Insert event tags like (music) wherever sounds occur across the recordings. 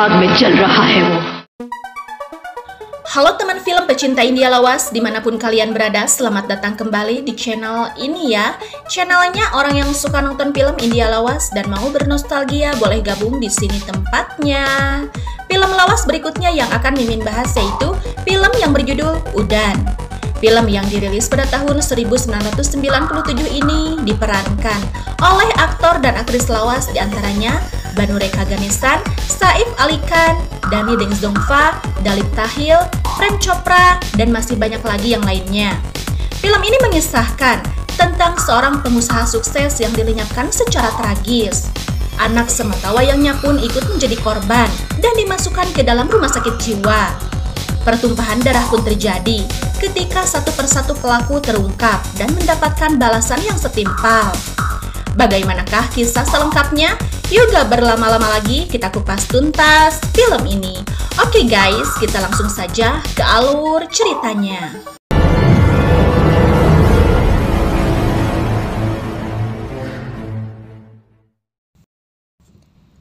दिमाग में रहा है वो Halo teman film pecinta India lawas dimanapun kalian berada selamat datang kembali di channel ini ya Channelnya orang yang suka nonton film India lawas dan mau bernostalgia boleh gabung di sini tempatnya Film lawas berikutnya yang akan Mimin bahas yaitu film yang berjudul Udan Film yang dirilis pada tahun 1997 ini diperankan oleh aktor dan aktris lawas diantaranya Banurek Ganestan, Saif Ali Khan, Dani Dengzdongfa, Dalip Tahil, Prem Chopra, dan masih banyak lagi yang lainnya. Film ini mengisahkan tentang seorang pengusaha sukses yang dilenyapkan secara tragis. Anak sematawayangnya pun ikut menjadi korban dan dimasukkan ke dalam rumah sakit jiwa. Pertumpahan darah pun terjadi ketika satu persatu pelaku terungkap dan mendapatkan balasan yang setimpal. Bagaimanakah kisah selengkapnya? Yuk gak berlama-lama lagi, kita kupas tuntas film ini. Oke guys, kita langsung saja ke alur ceritanya.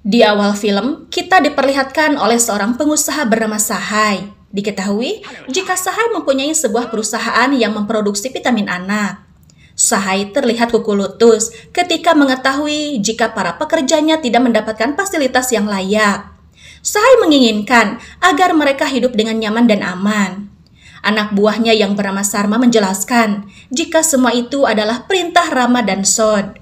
Di awal film, kita diperlihatkan oleh seorang pengusaha bernama Sahai. Diketahui, jika Sahai mempunyai sebuah perusahaan yang memproduksi vitamin anak. Sahai terlihat kuku lutus ketika mengetahui jika para pekerjanya tidak mendapatkan fasilitas yang layak. Sahai menginginkan agar mereka hidup dengan nyaman dan aman. Anak buahnya yang bernama Sarma menjelaskan jika semua itu adalah perintah Rama dan Sod.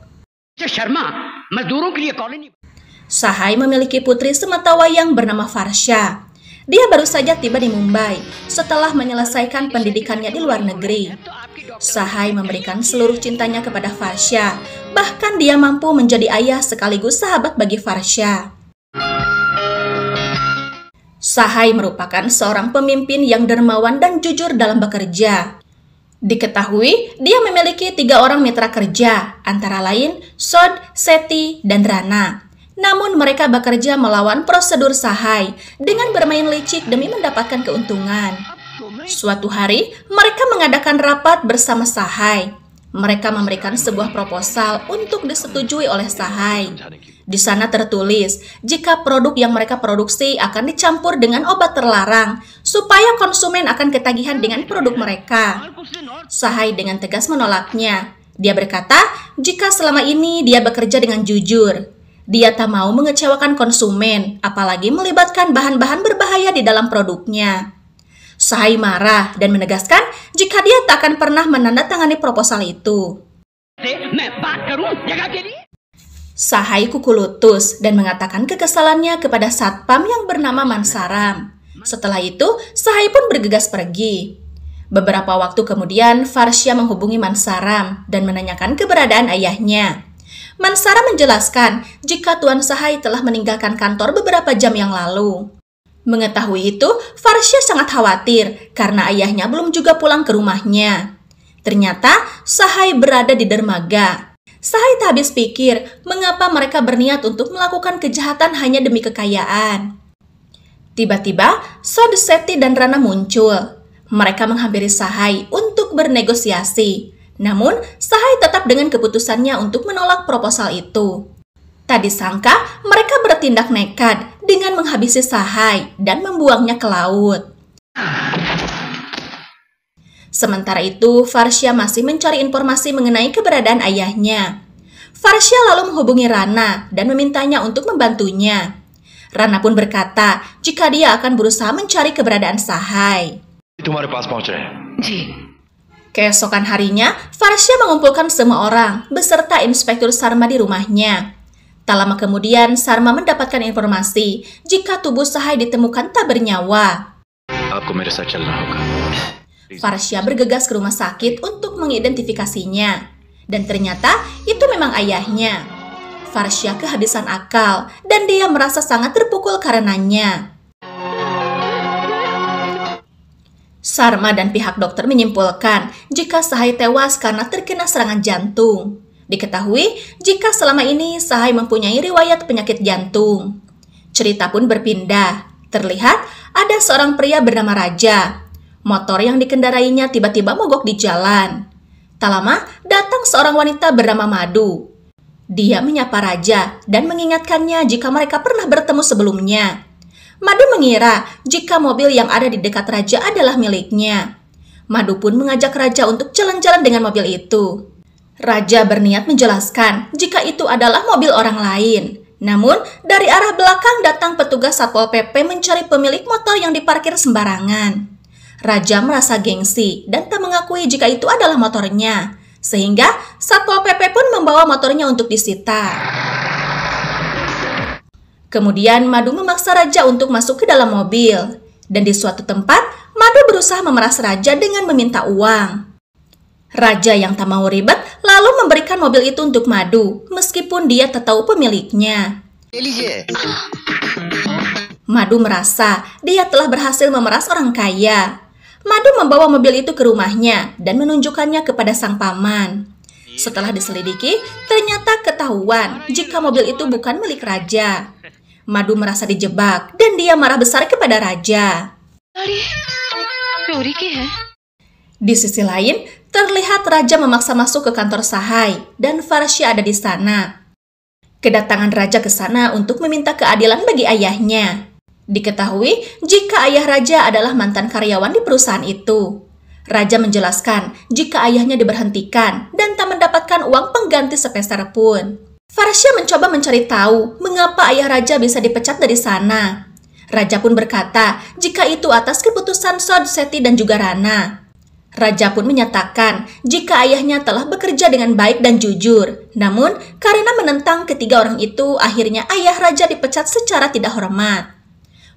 Sahai memiliki putri sematawayang bernama Farsha. Dia baru saja tiba di Mumbai setelah menyelesaikan pendidikannya di luar negeri. Sahai memberikan seluruh cintanya kepada Farsha, bahkan dia mampu menjadi ayah sekaligus sahabat bagi Farsha. Sahai merupakan seorang pemimpin yang dermawan dan jujur dalam bekerja. Diketahui, dia memiliki tiga orang mitra kerja, antara lain Sod, Seti, dan Rana. Namun mereka bekerja melawan prosedur sahai dengan bermain licik demi mendapatkan keuntungan. Suatu hari, mereka mengadakan rapat bersama sahai. Mereka memberikan sebuah proposal untuk disetujui oleh sahai. Di sana tertulis, jika produk yang mereka produksi akan dicampur dengan obat terlarang, supaya konsumen akan ketagihan dengan produk mereka. Sahai dengan tegas menolaknya. Dia berkata, jika selama ini dia bekerja dengan jujur, dia tak mau mengecewakan konsumen, apalagi melibatkan bahan-bahan berbahaya di dalam produknya. Sahai marah dan menegaskan jika dia tak akan pernah menandatangani proposal itu. Sahai kuku lutus dan mengatakan kekesalannya kepada satpam yang bernama Mansaram. Setelah itu, Sahai pun bergegas pergi. Beberapa waktu kemudian, Farsya menghubungi Mansaram dan menanyakan keberadaan ayahnya. Mansara menjelaskan jika Tuan Sahai telah meninggalkan kantor beberapa jam yang lalu. Mengetahui itu, Farsya sangat khawatir karena ayahnya belum juga pulang ke rumahnya. Ternyata Sahai berada di dermaga. Sahai tak habis pikir mengapa mereka berniat untuk melakukan kejahatan hanya demi kekayaan. Tiba-tiba, Sodseti dan Rana muncul. Mereka menghampiri Sahai untuk bernegosiasi. Namun, Sahai tetap dengan keputusannya untuk menolak proposal itu. Tak disangka, mereka bertindak nekat dengan menghabisi Sahai dan membuangnya ke laut. Sementara itu, Farsya masih mencari informasi mengenai keberadaan ayahnya. Farsya lalu menghubungi Rana dan memintanya untuk membantunya. Rana pun berkata jika dia akan berusaha mencari keberadaan Sahai. Keesokan harinya, Farsya mengumpulkan semua orang beserta Inspektur Sarma di rumahnya. Tak lama kemudian, Sarma mendapatkan informasi jika tubuh Sahai ditemukan tak bernyawa. Aku bergegas ke rumah sakit untuk mengidentifikasinya. Dan ternyata itu memang ayahnya. Farsya kehabisan akal dan dia merasa sangat terpukul karenanya. Sarma dan pihak dokter menyimpulkan jika Sahai tewas karena terkena serangan jantung. Diketahui jika selama ini Sahai mempunyai riwayat penyakit jantung. Cerita pun berpindah. Terlihat ada seorang pria bernama Raja. Motor yang dikendarainya tiba-tiba mogok di jalan. Tak lama datang seorang wanita bernama Madu. Dia menyapa Raja dan mengingatkannya jika mereka pernah bertemu sebelumnya. Madu mengira jika mobil yang ada di dekat raja adalah miliknya. Madu pun mengajak raja untuk jalan-jalan dengan mobil itu. Raja berniat menjelaskan jika itu adalah mobil orang lain. Namun, dari arah belakang datang petugas Satpol PP mencari pemilik motor yang diparkir sembarangan. Raja merasa gengsi dan tak mengakui jika itu adalah motornya. Sehingga, Satpol PP pun membawa motornya untuk disita. Kemudian Madu memaksa raja untuk masuk ke dalam mobil. Dan di suatu tempat, Madu berusaha memeras raja dengan meminta uang. Raja yang tak mau ribet lalu memberikan mobil itu untuk Madu, meskipun dia tak tahu pemiliknya. Madu merasa dia telah berhasil memeras orang kaya. Madu membawa mobil itu ke rumahnya dan menunjukkannya kepada sang paman. Setelah diselidiki, ternyata ketahuan jika mobil itu bukan milik raja. Madu merasa dijebak dan dia marah besar kepada raja. Ya. Di sisi lain, terlihat raja memaksa masuk ke kantor Sahai dan Farsha ada di sana. Kedatangan raja ke sana untuk meminta keadilan bagi ayahnya. Diketahui jika ayah raja adalah mantan karyawan di perusahaan itu. Raja menjelaskan jika ayahnya diberhentikan dan tak mendapatkan uang pengganti sepeser pun. Farasya mencoba mencari tahu mengapa ayah raja bisa dipecat dari sana. Raja pun berkata jika itu atas keputusan Sod Seti dan juga Rana. Raja pun menyatakan jika ayahnya telah bekerja dengan baik dan jujur. Namun, karena menentang ketiga orang itu, akhirnya ayah raja dipecat secara tidak hormat.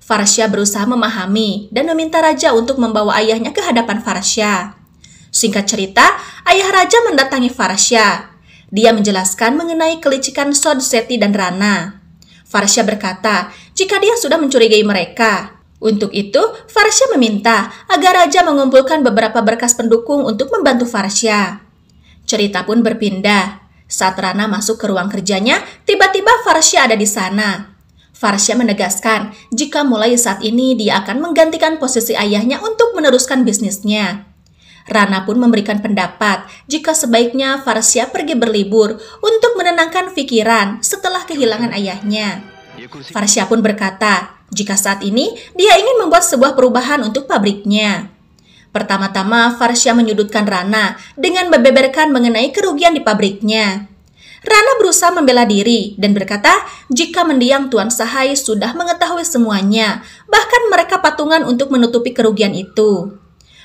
Farasya berusaha memahami dan meminta raja untuk membawa ayahnya ke hadapan Farasya. Singkat cerita, ayah raja mendatangi Farasya dia menjelaskan mengenai kelicikan Sod Seti dan Rana. Farsha berkata, jika dia sudah mencurigai mereka. Untuk itu, Farsha meminta agar Raja mengumpulkan beberapa berkas pendukung untuk membantu Farsha. Cerita pun berpindah. Saat Rana masuk ke ruang kerjanya, tiba-tiba Farsha ada di sana. Farsha menegaskan jika mulai saat ini dia akan menggantikan posisi ayahnya untuk meneruskan bisnisnya. Rana pun memberikan pendapat jika sebaiknya Farsia pergi berlibur untuk menenangkan pikiran setelah kehilangan ayahnya. Ya, Farsia pun berkata, jika saat ini dia ingin membuat sebuah perubahan untuk pabriknya. Pertama-tama, Farsia menyudutkan Rana dengan membeberkan mengenai kerugian di pabriknya. Rana berusaha membela diri dan berkata, jika mendiang Tuan Sahai sudah mengetahui semuanya, bahkan mereka patungan untuk menutupi kerugian itu.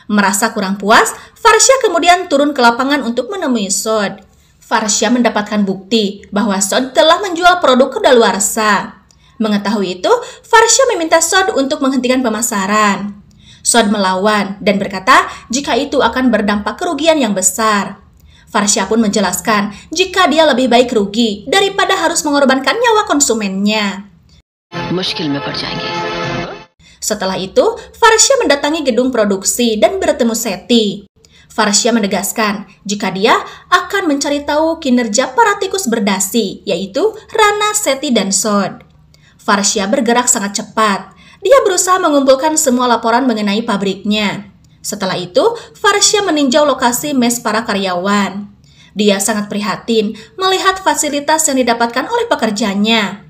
Merasa kurang puas, Farsha kemudian turun ke lapangan untuk menemui Sod. Farsha mendapatkan bukti bahwa Sod telah menjual produk daluarsa. Mengetahui itu, Farsha meminta Sod untuk menghentikan pemasaran. Sod melawan dan berkata jika itu akan berdampak kerugian yang besar. Farsha pun menjelaskan jika dia lebih baik rugi daripada harus mengorbankan nyawa konsumennya. Mushkil setelah itu, Farsha mendatangi gedung produksi dan bertemu Seti. Farsha menegaskan jika dia akan mencari tahu kinerja para tikus berdasi, yaitu Rana, Seti, dan Sod. Farsha bergerak sangat cepat. Dia berusaha mengumpulkan semua laporan mengenai pabriknya. Setelah itu, Farsha meninjau lokasi mes para karyawan. Dia sangat prihatin melihat fasilitas yang didapatkan oleh pekerjanya.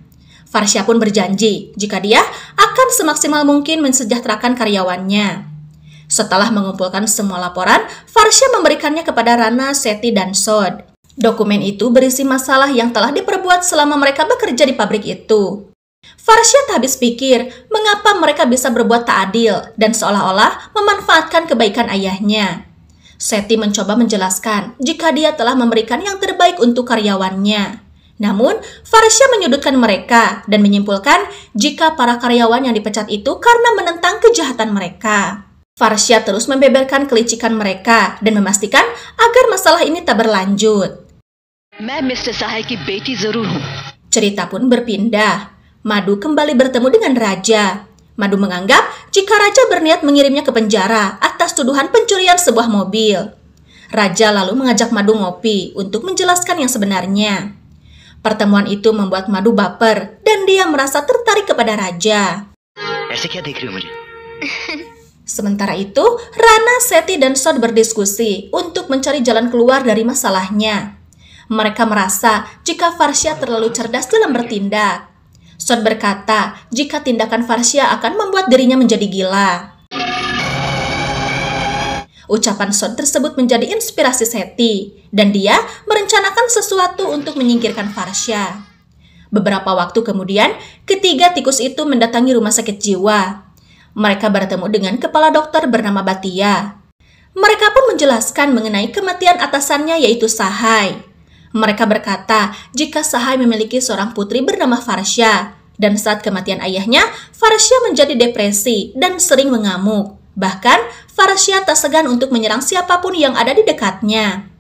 Farsya pun berjanji jika dia akan semaksimal mungkin mensejahterakan karyawannya. Setelah mengumpulkan semua laporan, Farsya memberikannya kepada Rana, Seti, dan Sod. Dokumen itu berisi masalah yang telah diperbuat selama mereka bekerja di pabrik itu. Farsya tak habis pikir mengapa mereka bisa berbuat tak adil dan seolah-olah memanfaatkan kebaikan ayahnya. Seti mencoba menjelaskan jika dia telah memberikan yang terbaik untuk karyawannya. Namun, Farsha menyudutkan mereka dan menyimpulkan jika para karyawan yang dipecat itu karena menentang kejahatan mereka. Farsha terus membeberkan kelicikan mereka dan memastikan agar masalah ini tak berlanjut. Cerita pun berpindah. Madu kembali bertemu dengan Raja. Madu menganggap jika Raja berniat mengirimnya ke penjara atas tuduhan pencurian sebuah mobil. Raja lalu mengajak Madu ngopi untuk menjelaskan yang sebenarnya. Pertemuan itu membuat Madu baper dan dia merasa tertarik kepada raja. Ya, (laughs) Sementara itu, Rana, Seti, dan Sod berdiskusi untuk mencari jalan keluar dari masalahnya. Mereka merasa jika Farsia terlalu cerdas dalam bertindak. Sod berkata jika tindakan Farsia akan membuat dirinya menjadi gila. Ucapan Son tersebut menjadi inspirasi Seti, dan dia merencanakan sesuatu untuk menyingkirkan Farsha. Beberapa waktu kemudian, ketiga tikus itu mendatangi rumah sakit jiwa. Mereka bertemu dengan kepala dokter bernama Batia. Mereka pun menjelaskan mengenai kematian atasannya yaitu Sahai. Mereka berkata jika Sahai memiliki seorang putri bernama Farsha, dan saat kematian ayahnya, Farsha menjadi depresi dan sering mengamuk. Bahkan, Farsia tak segan untuk menyerang siapapun yang ada di dekatnya.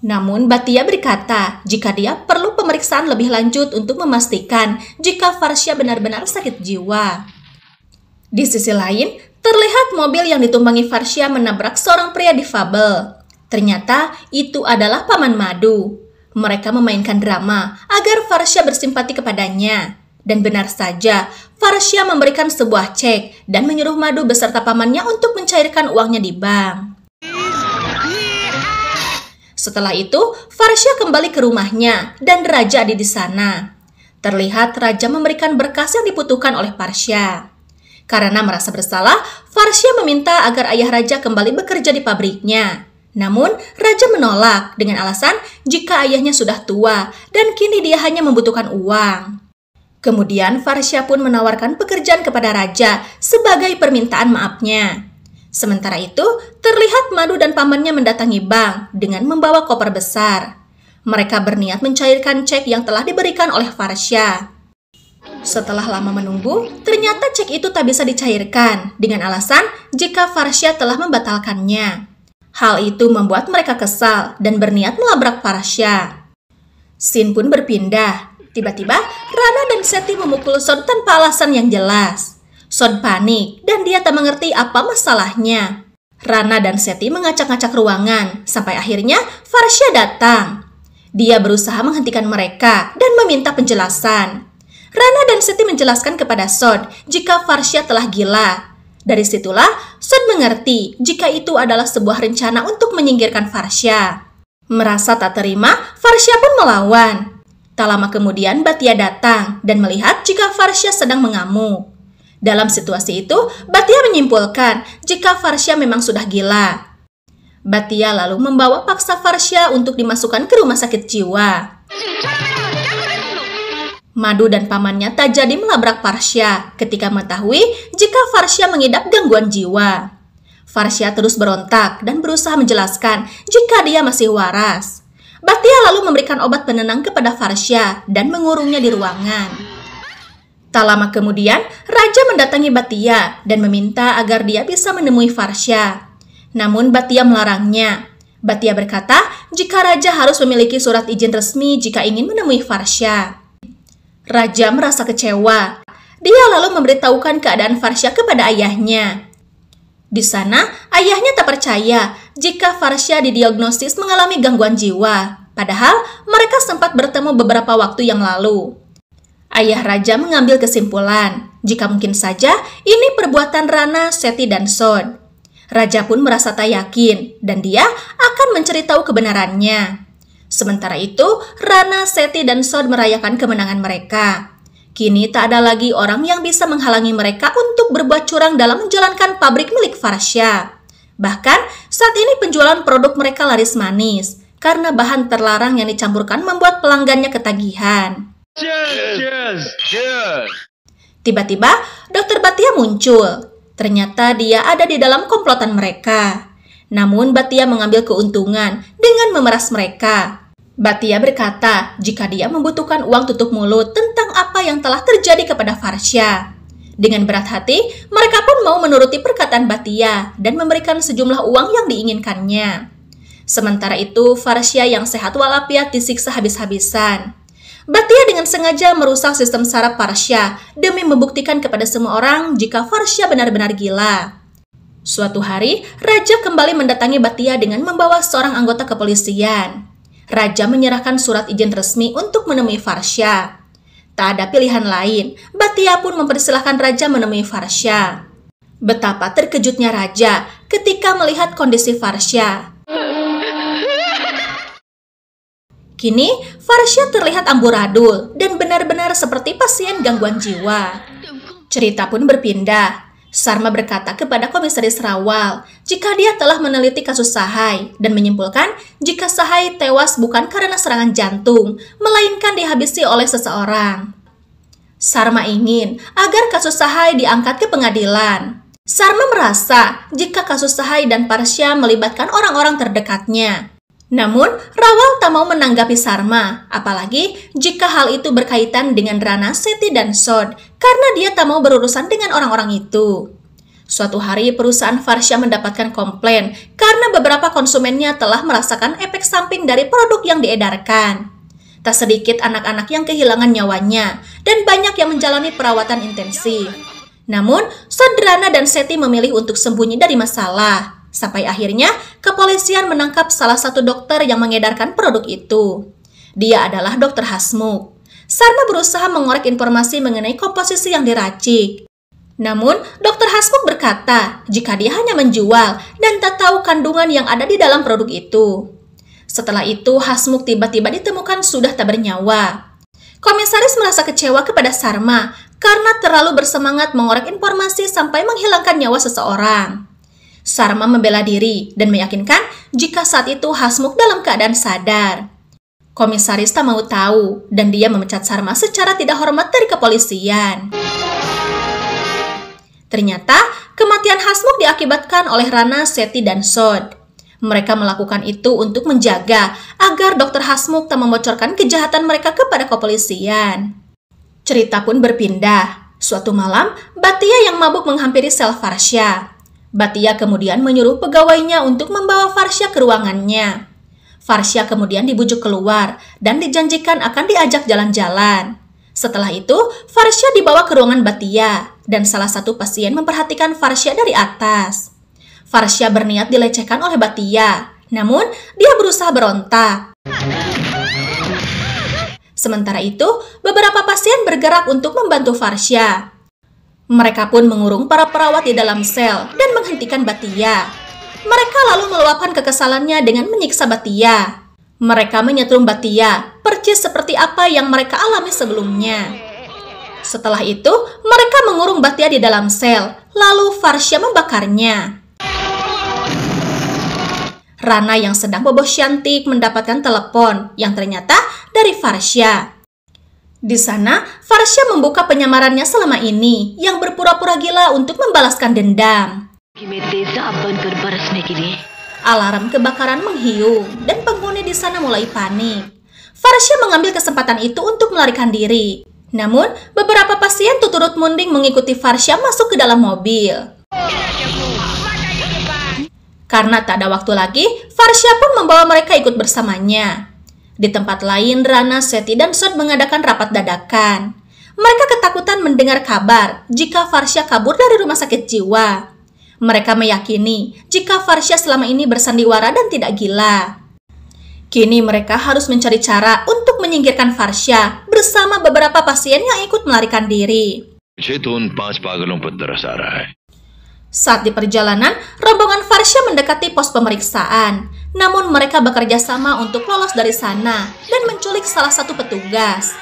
Namun, Batia berkata jika dia perlu pemeriksaan lebih lanjut untuk memastikan jika Farsia benar-benar sakit jiwa. Di sisi lain, terlihat mobil yang ditumpangi Farsia menabrak seorang pria difabel. Ternyata itu adalah Paman Madu. Mereka memainkan drama agar Farsia bersimpati kepadanya. Dan benar saja, Farsia memberikan sebuah cek dan menyuruh Madu beserta pamannya untuk mencairkan uangnya di bank. Setelah itu, Farsia kembali ke rumahnya dan Raja ada di sana. Terlihat Raja memberikan berkas yang dibutuhkan oleh Farsia. Karena merasa bersalah, Farsia meminta agar ayah Raja kembali bekerja di pabriknya. Namun, Raja menolak dengan alasan jika ayahnya sudah tua dan kini dia hanya membutuhkan uang. Kemudian Farsya pun menawarkan pekerjaan kepada raja sebagai permintaan maafnya. Sementara itu, terlihat Madu dan pamannya mendatangi bank dengan membawa koper besar. Mereka berniat mencairkan cek yang telah diberikan oleh Farsya. Setelah lama menunggu, ternyata cek itu tak bisa dicairkan dengan alasan jika Farsya telah membatalkannya. Hal itu membuat mereka kesal dan berniat melabrak Farsya. Sin pun berpindah Tiba-tiba, Rana dan Seti memukul Son tanpa alasan yang jelas. Son panik dan dia tak mengerti apa masalahnya. Rana dan Seti mengacak-acak ruangan sampai akhirnya Farsha datang. Dia berusaha menghentikan mereka dan meminta penjelasan. Rana dan Seti menjelaskan kepada Son jika Farsha telah gila. Dari situlah Son mengerti jika itu adalah sebuah rencana untuk menyingkirkan Farsha. Merasa tak terima, Farsha pun melawan. Tak lama kemudian Batia datang dan melihat jika Farsya sedang mengamuk. Dalam situasi itu, Batia menyimpulkan jika Farsya memang sudah gila. Batia lalu membawa paksa Farsya untuk dimasukkan ke rumah sakit jiwa. Madu dan pamannya tak jadi melabrak Farsya ketika mengetahui jika Farsya mengidap gangguan jiwa. Farsya terus berontak dan berusaha menjelaskan jika dia masih waras. Batia lalu memberikan obat penenang kepada Farsya dan mengurungnya di ruangan. Tak lama kemudian, Raja mendatangi Batia dan meminta agar dia bisa menemui Farsya. Namun Batia melarangnya. Batia berkata jika Raja harus memiliki surat izin resmi jika ingin menemui Farsya. Raja merasa kecewa. Dia lalu memberitahukan keadaan Farsya kepada ayahnya. Di sana, ayahnya tak percaya jika Farsha didiagnosis mengalami gangguan jiwa, padahal mereka sempat bertemu beberapa waktu yang lalu. Ayah raja mengambil kesimpulan, jika mungkin saja ini perbuatan Rana, Seti, dan Son. Raja pun merasa tak yakin, dan dia akan menceritahu kebenarannya. Sementara itu, Rana, Seti, dan Son merayakan kemenangan mereka. Kini tak ada lagi orang yang bisa menghalangi mereka untuk berbuat curang dalam menjalankan pabrik milik Farsha. Bahkan saat ini penjualan produk mereka laris manis karena bahan terlarang yang dicampurkan membuat pelanggannya ketagihan. Tiba-tiba, Dokter Batia muncul. Ternyata dia ada di dalam komplotan mereka. Namun Batia mengambil keuntungan dengan memeras mereka. Batia berkata jika dia membutuhkan uang tutup mulut tentang apa yang telah terjadi kepada Farsha. Dengan berat hati, mereka pun mau menuruti perkataan Batia dan memberikan sejumlah uang yang diinginkannya. Sementara itu, Farsia yang sehat walafiat disiksa habis-habisan. Batia dengan sengaja merusak sistem saraf Farsia demi membuktikan kepada semua orang jika Farsia benar-benar gila. Suatu hari, Raja kembali mendatangi Batia dengan membawa seorang anggota kepolisian. Raja menyerahkan surat izin resmi untuk menemui Farsya. Tak ada pilihan lain, Batia pun mempersilahkan Raja menemui Farsha. Betapa terkejutnya Raja ketika melihat kondisi Farsha. Kini, Farsha terlihat amburadul dan benar-benar seperti pasien gangguan jiwa. Cerita pun berpindah Sarma berkata kepada Komisaris Rawal jika dia telah meneliti kasus Sahai dan menyimpulkan jika Sahai tewas bukan karena serangan jantung, melainkan dihabisi oleh seseorang. Sarma ingin agar kasus Sahai diangkat ke pengadilan. Sarma merasa jika kasus Sahai dan Parsha melibatkan orang-orang terdekatnya, namun, Rawal tak mau menanggapi Sarma, apalagi jika hal itu berkaitan dengan Rana, Seti, dan Sod, karena dia tak mau berurusan dengan orang-orang itu. Suatu hari perusahaan Farsha mendapatkan komplain karena beberapa konsumennya telah merasakan efek samping dari produk yang diedarkan. Tak sedikit anak-anak yang kehilangan nyawanya dan banyak yang menjalani perawatan intensif. Namun, Sodrana dan Seti memilih untuk sembunyi dari masalah Sampai akhirnya, kepolisian menangkap salah satu dokter yang mengedarkan produk itu. Dia adalah dokter Hasmuk. Sarma berusaha mengorek informasi mengenai komposisi yang diracik. Namun, dokter Hasmuk berkata jika dia hanya menjual dan tak tahu kandungan yang ada di dalam produk itu. Setelah itu, Hasmuk tiba-tiba ditemukan sudah tak bernyawa. Komisaris merasa kecewa kepada Sarma karena terlalu bersemangat mengorek informasi sampai menghilangkan nyawa seseorang. Sarma membela diri dan meyakinkan jika saat itu Hasmuk dalam keadaan sadar. Komisaris tak mau tahu dan dia memecat Sarma secara tidak hormat dari kepolisian. Ternyata, kematian Hasmuk diakibatkan oleh Rana, Seti, dan Sod. Mereka melakukan itu untuk menjaga agar Dokter Hasmuk tak membocorkan kejahatan mereka kepada kepolisian. Cerita pun berpindah. Suatu malam, Batia yang mabuk menghampiri sel Batia kemudian menyuruh pegawainya untuk membawa Farsya ke ruangannya. Farsya kemudian dibujuk keluar dan dijanjikan akan diajak jalan-jalan. Setelah itu, Farsya dibawa ke ruangan Batia dan salah satu pasien memperhatikan Farsya dari atas. Farsya berniat dilecehkan oleh Batia, namun dia berusaha berontak. Sementara itu, beberapa pasien bergerak untuk membantu Farsya. Mereka pun mengurung para perawat di dalam sel dan menghentikan Batia. Mereka lalu meluapkan kekesalannya dengan menyiksa Batia. Mereka menyetrum Batia, percis seperti apa yang mereka alami sebelumnya. Setelah itu, mereka mengurung Batia di dalam sel, lalu Farsha membakarnya. Rana yang sedang bobo cantik mendapatkan telepon yang ternyata dari Farsha. Di sana, Farsha membuka penyamarannya selama ini yang berpura-pura gila untuk membalaskan dendam. Alarm kebakaran menghiung dan penghuni di sana mulai panik. Farsha mengambil kesempatan itu untuk melarikan diri. Namun, beberapa pasien turut munding mengikuti Farsha masuk ke dalam mobil. Karena tak ada waktu lagi, Farsha pun membawa mereka ikut bersamanya. Di tempat lain, Rana, Seti, dan Sud mengadakan rapat dadakan. Mereka ketakutan mendengar kabar jika Farsya kabur dari rumah sakit jiwa. Mereka meyakini jika Farsya selama ini bersandiwara dan tidak gila. Kini mereka harus mencari cara untuk menyingkirkan Farsya bersama beberapa pasien yang ikut melarikan diri. Saat di perjalanan, rombongan Farsha mendekati pos pemeriksaan. Namun mereka bekerja sama untuk lolos dari sana dan menculik salah satu petugas.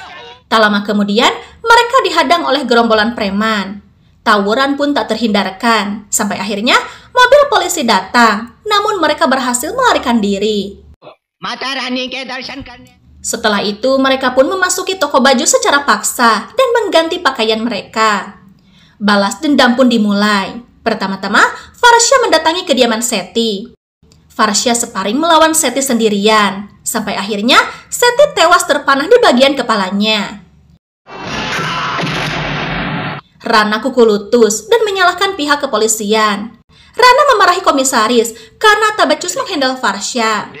Tak lama kemudian, mereka dihadang oleh gerombolan preman. Tawuran pun tak terhindarkan. Sampai akhirnya, mobil polisi datang. Namun mereka berhasil melarikan diri. Setelah itu, mereka pun memasuki toko baju secara paksa dan mengganti pakaian mereka. Balas dendam pun dimulai. Pertama-tama, Farsha mendatangi kediaman Seti. Farsha separing melawan Seti sendirian, sampai akhirnya Seti tewas terpanah di bagian kepalanya. Rana kuku lutus dan menyalahkan pihak kepolisian. Rana memarahi komisaris karena tak becus menghandle Farsha.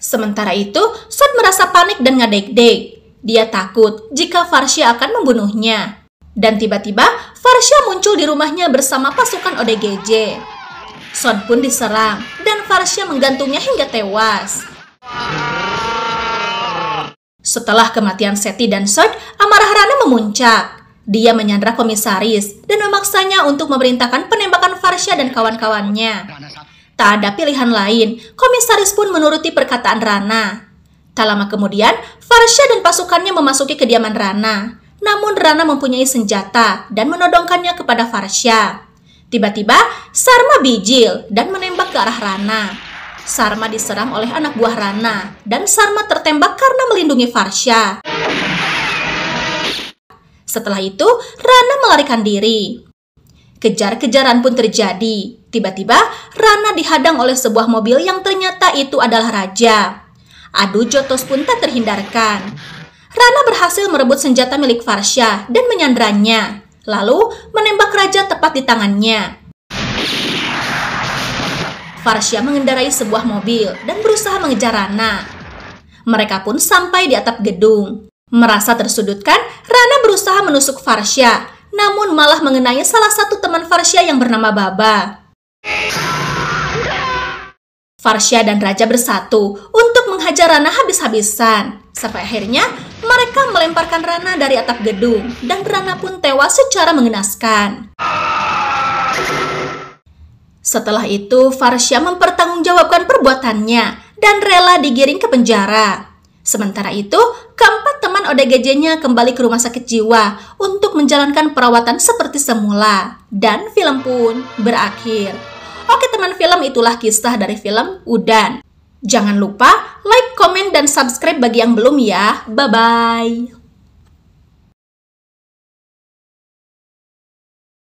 Sementara itu, Sud merasa panik dan ngadeg dek Dia takut jika Farsha akan membunuhnya. Dan tiba-tiba Farsha muncul di rumahnya bersama pasukan ODGJ. Son pun diserang dan Farsha menggantungnya hingga tewas. Setelah kematian Seti dan Son, amarah Rana memuncak. Dia menyandra komisaris dan memaksanya untuk memerintahkan penembakan Farsha dan kawan-kawannya. Tak ada pilihan lain, komisaris pun menuruti perkataan Rana. Tak lama kemudian, Farsha dan pasukannya memasuki kediaman Rana. Namun Rana mempunyai senjata dan menodongkannya kepada Farsha. Tiba-tiba, Sarma bijil dan menembak ke arah Rana. Sarma diserang oleh anak buah Rana dan Sarma tertembak karena melindungi Farsha. Setelah itu, Rana melarikan diri. Kejar-kejaran pun terjadi. Tiba-tiba, Rana dihadang oleh sebuah mobil yang ternyata itu adalah raja. Adu Jotos pun tak terhindarkan. Rana berhasil merebut senjata milik Farsha dan menyandranya, lalu menembak raja tepat di tangannya. Farsha mengendarai sebuah mobil dan berusaha mengejar Rana. Mereka pun sampai di atap gedung. Merasa tersudutkan, Rana berusaha menusuk Farsha, namun malah mengenai salah satu teman Farsha yang bernama Baba. Farsha dan Raja bersatu untuk menghajar Rana habis-habisan. Sampai akhirnya mereka melemparkan Rana dari atap gedung, dan Rana pun tewas secara mengenaskan. Setelah itu, Farsha mempertanggungjawabkan perbuatannya dan rela digiring ke penjara. Sementara itu, keempat teman ODGJ-nya kembali ke rumah sakit jiwa untuk menjalankan perawatan seperti semula. Dan film pun berakhir. Oke teman film, itulah kisah dari film Udan. Jangan lupa like, comment, dan subscribe bagi yang belum ya. Bye-bye.